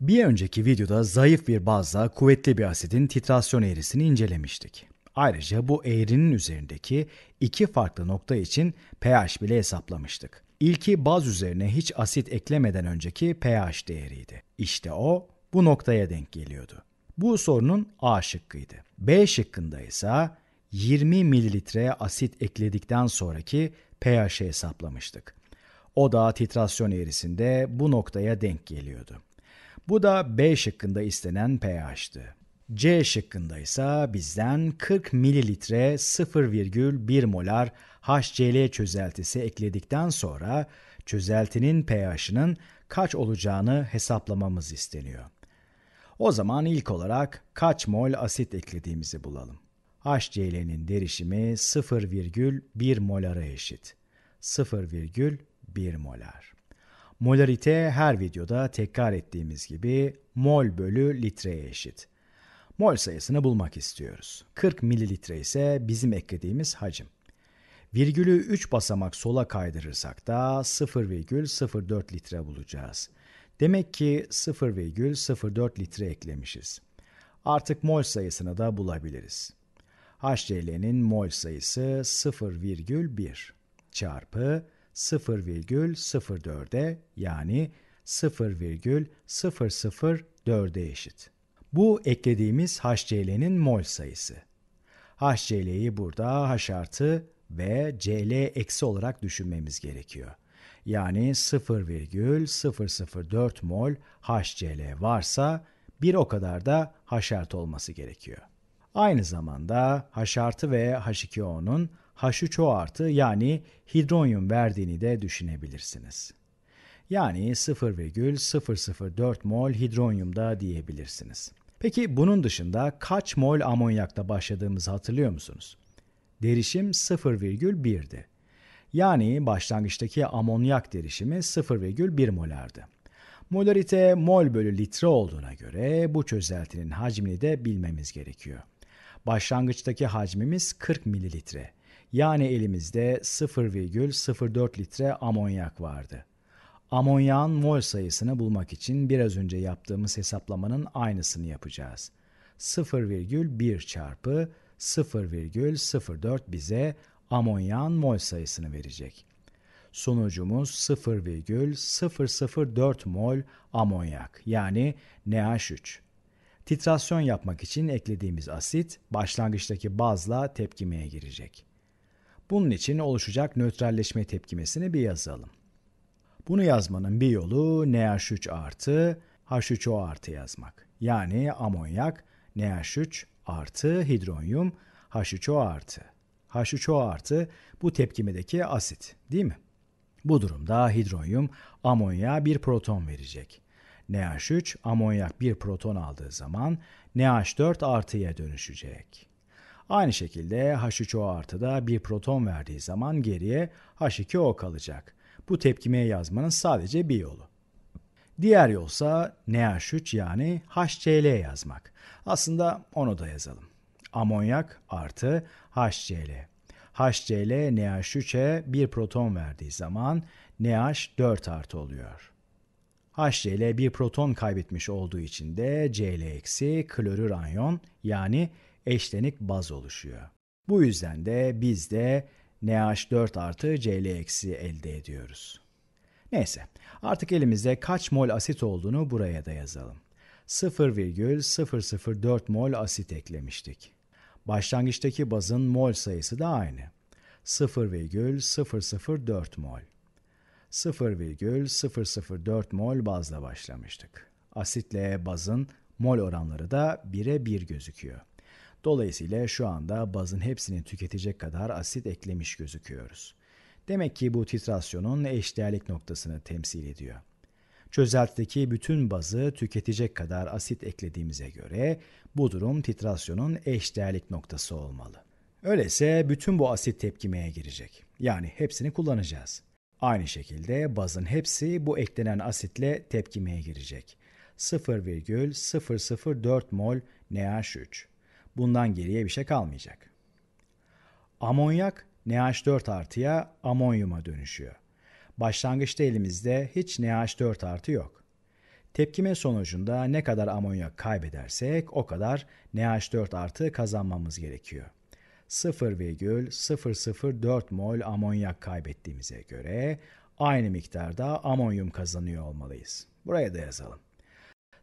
Bir önceki videoda zayıf bir bazla kuvvetli bir asidin titrasyon eğrisini incelemiştik. Ayrıca bu eğrinin üzerindeki iki farklı nokta için pH bile hesaplamıştık. İlki baz üzerine hiç asit eklemeden önceki pH değeriydi. İşte o bu noktaya denk geliyordu. Bu sorunun A şıkkıydı. B şıkkında ise 20 mililitre asit ekledikten sonraki pH'i hesaplamıştık. O da titrasyon eğrisinde bu noktaya denk geliyordu. Bu da B şıkkında istenen pH'tı. C şıkkında ise bizden 40 mililitre 0,1 molar HCl çözeltisi ekledikten sonra çözeltinin pH'ının kaç olacağını hesaplamamız isteniyor. O zaman ilk olarak kaç mol asit eklediğimizi bulalım. HCl'nin derişimi 0,1 molara eşit. 0,1 molar. Molarite her videoda tekrar ettiğimiz gibi mol bölü litreye eşit. Mol sayısını bulmak istiyoruz. 40 mililitre ise bizim eklediğimiz hacim. Virgülü 3 basamak sola kaydırırsak da 0,04 litre bulacağız. Demek ki 0,04 litre eklemişiz. Artık mol sayısını da bulabiliriz. HCl'nin mol sayısı 0,1 çarpı 0,04'e yani 0,004'e eşit. Bu eklediğimiz HCl'nin mol sayısı. HCl'yi burada H artı ve Cl eksi olarak düşünmemiz gerekiyor. Yani 0,004 mol HCl varsa bir o kadar da H artı olması gerekiyor. Aynı zamanda H artı ve H2O'nun H3O artı yani hidronyum verdiğini de düşünebilirsiniz. Yani 0,004 mol hidronyumda diyebilirsiniz. Peki bunun dışında kaç mol amonyakta başladığımızı hatırlıyor musunuz? Derişim 0,1'di. Yani başlangıçtaki amonyak derişimi 0,1 molardı. Molarite mol bölü litre olduğuna göre bu çözeltinin hacmini de bilmemiz gerekiyor. Başlangıçtaki hacmimiz 40 mililitre. Yani elimizde 0,04 litre amonyak vardı. Amonyağın mol sayısını bulmak için biraz önce yaptığımız hesaplamanın aynısını yapacağız. 0,1 çarpı 0,04 bize amonyağın mol sayısını verecek. Sonucumuz 0,004 mol amonyak yani NH3. Titrasyon yapmak için eklediğimiz asit başlangıçtaki bazla tepkimeye girecek. Bunun için oluşacak nötralleşme tepkimesini bir yazalım. Bunu yazmanın bir yolu NH3 artı H3O artı yazmak. Yani amonyak NH3 artı hidronyum H3O artı. H3O artı bu tepkimedeki asit değil mi? Bu durumda hidronyum amonya bir proton verecek. NH3 amonyak bir proton aldığı zaman NH4 artıya dönüşecek. Aynı şekilde H3O artıda bir proton verdiği zaman geriye H2O kalacak. Bu tepkimeye yazmanın sadece bir yolu. Diğer yolsa NH3 yani HCl yazmak. Aslında onu da yazalım. Amonyak artı HCl. HCl NH3'e bir proton verdiği zaman NH4 artı oluyor. HCl bir proton kaybetmiş olduğu için de Cl eksi klorür anyon yani eşlenik baz oluşuyor. Bu yüzden de biz de NH4 artı Cl eksi elde ediyoruz. Neyse artık elimizde kaç mol asit olduğunu buraya da yazalım. 0,004 mol asit eklemiştik. Başlangıçtaki bazın mol sayısı da aynı. 0,004 mol. 0,004 mol bazla başlamıştık. Asitle bazın mol oranları da 1'e 1 gözüküyor. Dolayısıyla şu anda bazın hepsini tüketecek kadar asit eklemiş gözüküyoruz. Demek ki bu titrasyonun eşdeğerlik noktasını temsil ediyor. Çözeltideki bütün bazı tüketecek kadar asit eklediğimize göre bu durum titrasyonun eşdeğerlik noktası olmalı. Öyleyse bütün bu asit tepkimeye girecek. Yani hepsini kullanacağız. Aynı şekilde bazın hepsi bu eklenen asitle tepkimeye girecek. 0,004 mol NH3. Bundan geriye bir şey kalmayacak. Amonyak NH4 artıya amonyuma dönüşüyor. Başlangıçta elimizde hiç NH4 artı yok. Tepkime sonucunda ne kadar amonyak kaybedersek o kadar NH4 artı kazanmamız gerekiyor. 0,004 mol amonyak kaybettiğimize göre aynı miktarda amonyum kazanıyor olmalıyız. Buraya da yazalım.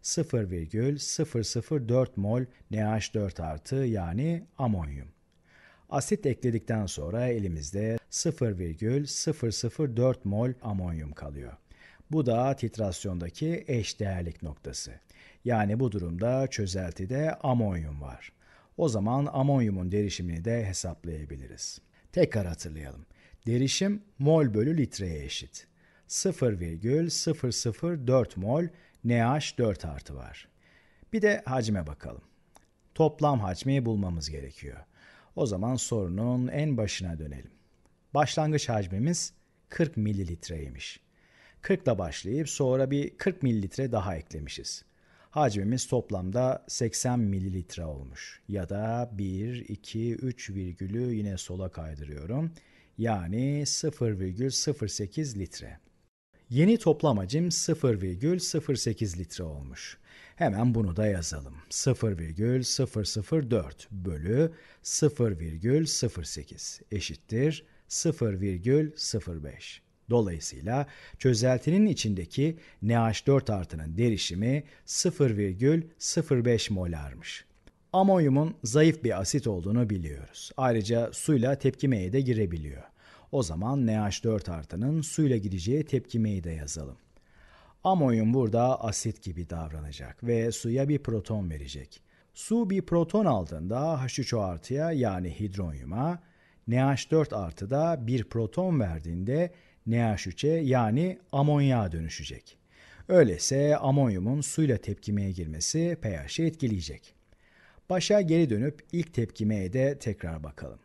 0,004 mol NH4 artı yani amonyum. Asit ekledikten sonra elimizde 0,004 mol amonyum kalıyor. Bu da titrasyondaki eş değerlik noktası. Yani bu durumda çözeltide amonyum var. O zaman amonyumun derişimini de hesaplayabiliriz. Tekrar hatırlayalım. Derişim mol bölü litreye eşit. 0,004 mol NH 4 artı var. Bir de hacme bakalım. Toplam hacmi bulmamız gerekiyor. O zaman sorunun en başına dönelim. Başlangıç hacmimiz 40 mililitreymiş. 40 ile başlayıp sonra bir 40 mililitre daha eklemişiz. Hacmimiz toplamda 80 mililitre olmuş. Ya da 1, 2, 3 virgülü yine sola kaydırıyorum. Yani 0,08 litre. Yeni toplam hacim 0,08 litre olmuş. Hemen bunu da yazalım. 0,004 bölü 0,08 eşittir 0,05. Dolayısıyla çözeltinin içindeki NH4 artının derişimi 0,05 molarmış. Amonyumun zayıf bir asit olduğunu biliyoruz. Ayrıca suyla tepkimeye de girebiliyor. O zaman NH4 artının suyla gideceği tepkimeyi de yazalım. Amonyum burada asit gibi davranacak ve suya bir proton verecek. Su bir proton aldığında H3O artıya yani hidronyuma, NH4 artı da bir proton verdiğinde NH3'e yani amonya dönüşecek. Öyleyse amonyumun suyla tepkimeye girmesi pH'i etkileyecek. Başa geri dönüp ilk tepkimeye de tekrar bakalım.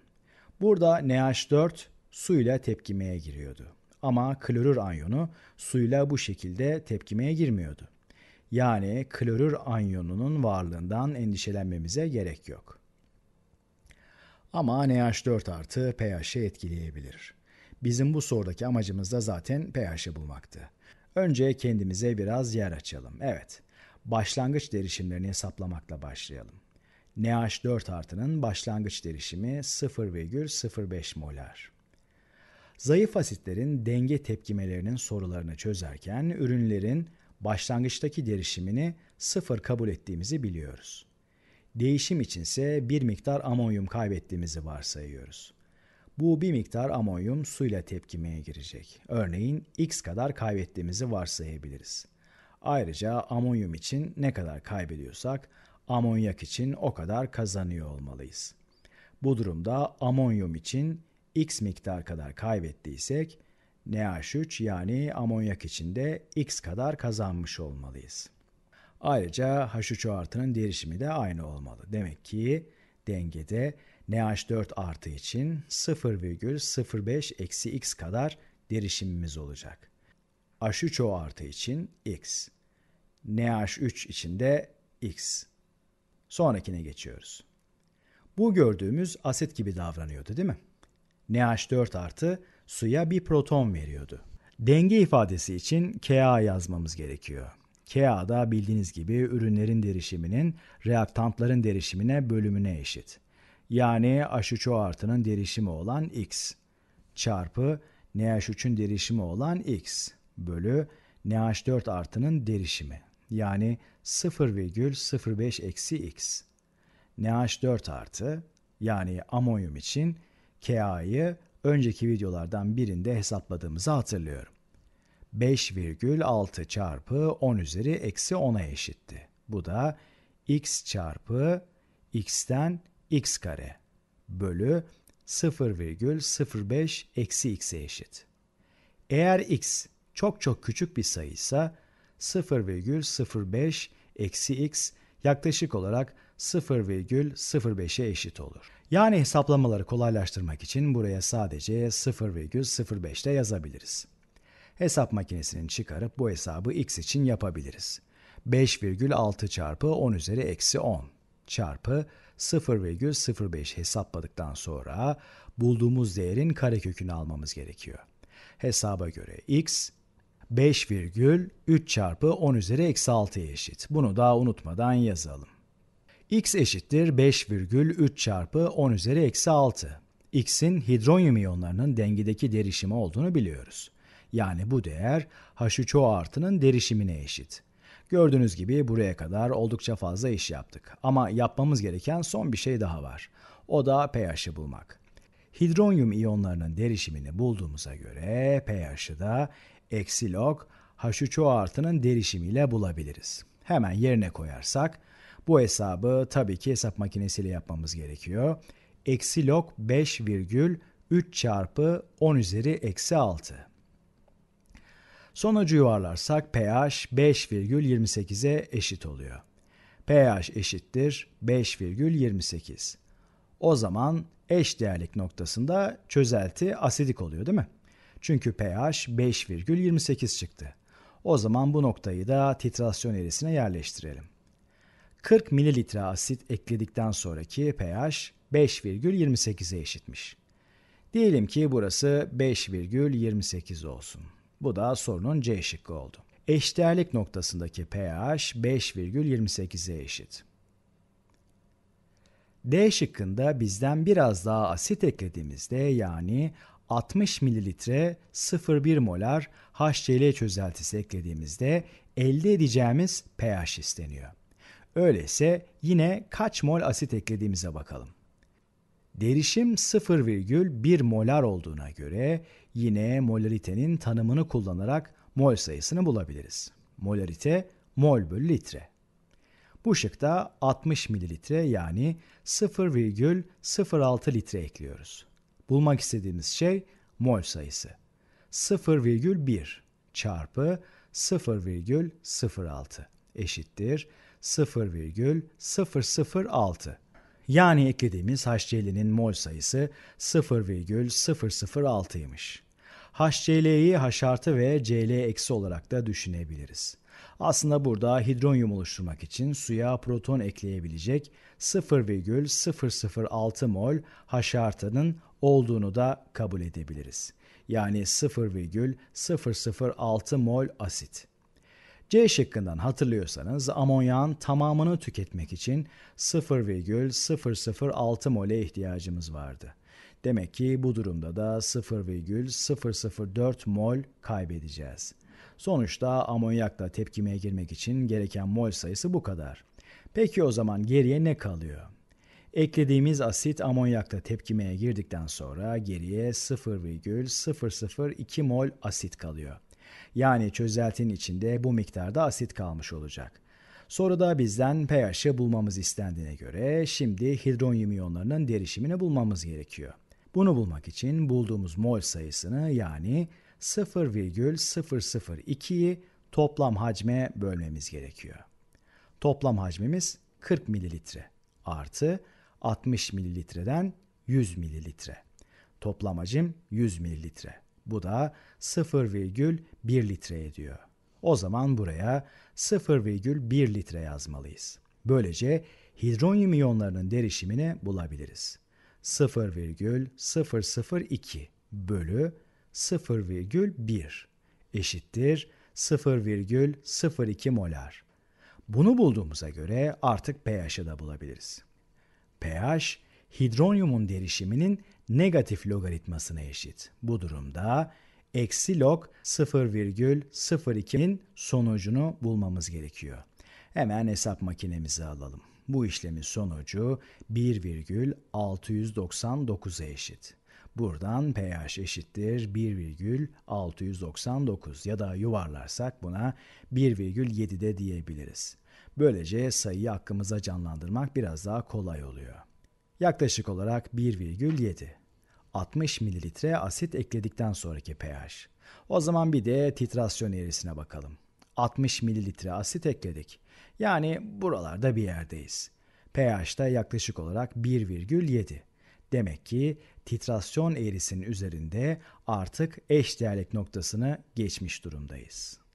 Burada NH4 suyla tepkimeye giriyordu. Ama klorür anyonu suyla bu şekilde tepkimeye girmiyordu. Yani klorür anyonunun varlığından endişelenmemize gerek yok. Ama NH4 artı pH'i etkileyebilir. Bizim bu sorudaki amacımız da zaten pH'i bulmaktı. Önce kendimize biraz yer açalım. Evet, başlangıç derişimlerini hesaplamakla başlayalım. NH4 artının başlangıç derişimi 0,05 molar. Zayıf asitlerin denge tepkimelerinin sorularını çözerken ürünlerin başlangıçtaki derişimini sıfır kabul ettiğimizi biliyoruz. Değişim içinse bir miktar amonyum kaybettiğimizi varsayıyoruz. Bu bir miktar amonyum suyla tepkimeye girecek. Örneğin X kadar kaybettiğimizi varsayabiliriz. Ayrıca amonyum için ne kadar kaybediyorsak amonyak için o kadar kazanıyor olmalıyız. Bu durumda amonyum için x miktar kadar kaybettiysek NH3 yani amonyak içinde x kadar kazanmış olmalıyız. Ayrıca H3O artının derişimi de aynı olmalı. Demek ki dengede NH4 artı için 0,05 eksi x kadar derişimimiz olacak. H3O artı için x. NH3 için de x. Sonrakine geçiyoruz. Bu gördüğümüz asit gibi davranıyordu değil mi? NH4 artı suya bir proton veriyordu. Denge ifadesi için Ka yazmamız gerekiyor. Ka da bildiğiniz gibi ürünlerin derişiminin reaktantların derişimine bölümüne eşit. Yani H3O artının derişimi olan X çarpı NH3'ün derişimi olan X bölü NH4 artının derişimi yani 0,05 eksi X. NH4 artı yani amonyum için KA'yı önceki videolardan birinde hesapladığımızı hatırlıyorum. 5,6 çarpı 10 üzeri eksi 10'a eşitti. Bu da x çarpı x'ten x kare bölü 0,05 eksi x'e eşit. Eğer x çok çok küçük bir sayıysa 0,05 eksi x yaklaşık olarak 0,05'e eşit olur. Yani hesaplamaları kolaylaştırmak için buraya sadece 0,05'te yazabiliriz. Hesap makinesini çıkarıp bu hesabı x için yapabiliriz. 5,6 çarpı 10 üzeri eksi 10 çarpı 0,05 hesapladıktan sonra bulduğumuz değerin karekökünü almamız gerekiyor. Hesaba göre x 5,3 çarpı 10 üzeri eksi 6'ya eşit. Bunu da unutmadan yazalım x eşittir 5,3 çarpı 10 üzeri eksi 6. x'in hidronyum iyonlarının dengedeki derişimi olduğunu biliyoruz. Yani bu değer H3O artının derişimine eşit. Gördüğünüz gibi buraya kadar oldukça fazla iş yaptık. Ama yapmamız gereken son bir şey daha var. O da pH'i bulmak. Hidronyum iyonlarının derişimini bulduğumuza göre pH'i da eksi log H3O artının derişimiyle bulabiliriz. Hemen yerine koyarsak bu hesabı tabii ki hesap makinesiyle yapmamız gerekiyor. Eksi log 5 virgül 3 çarpı 10 üzeri eksi 6. Sonucu yuvarlarsak pH 5,28'e eşit oluyor. pH eşittir 5,28. O zaman eş değerlik noktasında çözelti asidik oluyor değil mi? Çünkü pH 5,28 çıktı. O zaman bu noktayı da titrasyon eğrisine yerleştirelim. 40 mililitre asit ekledikten sonraki pH 5,28'e eşitmiş. Diyelim ki burası 5,28 olsun. Bu da sorunun C şıkkı oldu. Eşdeğerlik noktasındaki pH 5,28'e eşit. D şıkkında bizden biraz daha asit eklediğimizde yani 60 mililitre 0,1 molar HCl çözeltisi eklediğimizde elde edeceğimiz pH isteniyor. Öyleyse yine kaç mol asit eklediğimize bakalım. Derişim 0,1 molar olduğuna göre yine molaritenin tanımını kullanarak mol sayısını bulabiliriz. Molarite mol bölü litre. Bu şıkta 60 mililitre yani 0,06 litre ekliyoruz. Bulmak istediğimiz şey mol sayısı. 0,1 çarpı 0,06 eşittir 0,006. Yani eklediğimiz HCl'nin mol sayısı 0,006'ymış. HCl'yi H artı ve Cl eksi olarak da düşünebiliriz. Aslında burada hidronyum oluşturmak için suya proton ekleyebilecek 0,006 mol H artının olduğunu da kabul edebiliriz. Yani 0,006 mol asit. C şıkkından hatırlıyorsanız amonyağın tamamını tüketmek için 0,006 mole ihtiyacımız vardı. Demek ki bu durumda da 0,004 mol kaybedeceğiz. Sonuçta amonyakla tepkimeye girmek için gereken mol sayısı bu kadar. Peki o zaman geriye ne kalıyor? Eklediğimiz asit amonyakla tepkimeye girdikten sonra geriye 0,002 mol asit kalıyor. Yani çözeltinin içinde bu miktarda asit kalmış olacak. Sonra da bizden pH'i bulmamız istendiğine göre şimdi hidronyum iyonlarının derişimini bulmamız gerekiyor. Bunu bulmak için bulduğumuz mol sayısını yani 0,002'yi toplam hacme bölmemiz gerekiyor. Toplam hacmimiz 40 mililitre artı 60 mililitreden 100 mililitre. Toplam hacim 100 mililitre. Bu da 0,1 litre ediyor. O zaman buraya 0,1 litre yazmalıyız. Böylece hidronyum iyonlarının derişimini bulabiliriz. 0,002 bölü 0,1 eşittir 0,02 molar. Bunu bulduğumuza göre artık pH'ı da bulabiliriz. pH, hidronyumun derişiminin negatif logaritmasına eşit. Bu durumda eksi log 0,02'nin sonucunu bulmamız gerekiyor. Hemen hesap makinemizi alalım. Bu işlemin sonucu 1,699'a eşit. Buradan pH eşittir 1,699 ya da yuvarlarsak buna 1,7 de diyebiliriz. Böylece sayıyı aklımıza canlandırmak biraz daha kolay oluyor. Yaklaşık olarak 1,7. 60 mililitre asit ekledikten sonraki pH. O zaman bir de titrasyon eğrisine bakalım. 60 mililitre asit ekledik. Yani buralarda bir yerdeyiz. pH de yaklaşık olarak 1,7. Demek ki titrasyon eğrisinin üzerinde artık eş değerlik noktasını geçmiş durumdayız.